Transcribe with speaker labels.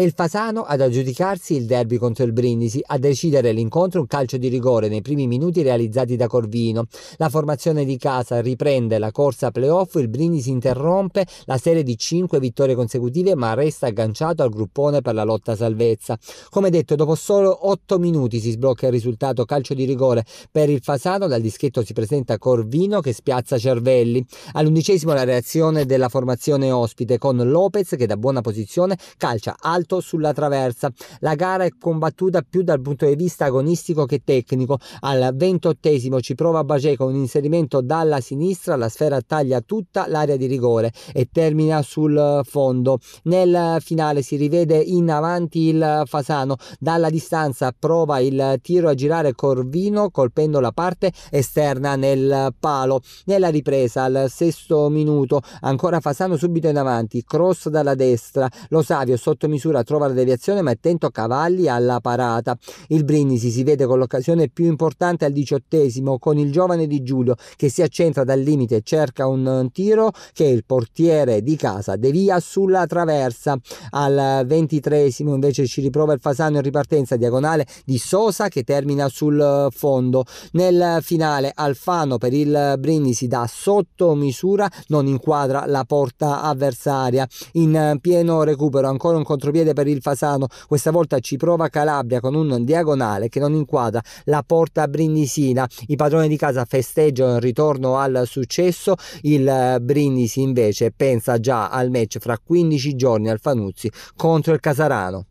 Speaker 1: e il Fasano ad aggiudicarsi il derby contro il Brindisi, a decidere l'incontro un calcio di rigore nei primi minuti realizzati da Corvino. La formazione di casa riprende la corsa playoff, il Brindisi interrompe la serie di 5 vittorie consecutive ma resta agganciato al gruppone per la lotta salvezza. Come detto, dopo solo 8 minuti si sblocca il risultato calcio di rigore per il Fasano, dal dischetto si presenta Corvino che spiazza Cervelli. All'undicesimo la reazione della formazione ospite con Lopez che da buona posizione calcia alto centrato sulla traversa. La gara è combattuta più dal punto di vista agonistico che tecnico. Al 28 ci prova Bagé con un inserimento dalla sinistra, la sfera taglia tutta l'area di rigore e termina sul fondo. Nel finale si rivede in avanti il Fasano, dalla distanza prova il tiro a girare Corvino colpendo la parte esterna nel palo. Nella ripresa al sesto minuto ancora Fasano subito in avanti, cross dalla destra, Lo Savio sotto misura Ventura trova la deviazione ma è tento Cavalli alla parata. Il Brindisi si vede con l'occasione più importante al diciottesimo con il giovane Di Giulio che si accentra dal limite e cerca un tiro che il portiere di casa devia sulla traversa. Al ventitresimo invece ci riprova il Fasano in ripartenza diagonale di Sosa che termina sul fondo. Nel finale Alfano per il Brindisi da sotto misura non inquadra la porta avversaria. In pieno recupero ancora un contropiede piede per il Fasano, questa volta ci prova Calabria con un diagonale che non inquadra la porta brindisina. I padroni di casa festeggiano il ritorno al successo, il eh, Brindisi invece pensa già al match fra 15 giorni al Fanuzzi contro il Casarano.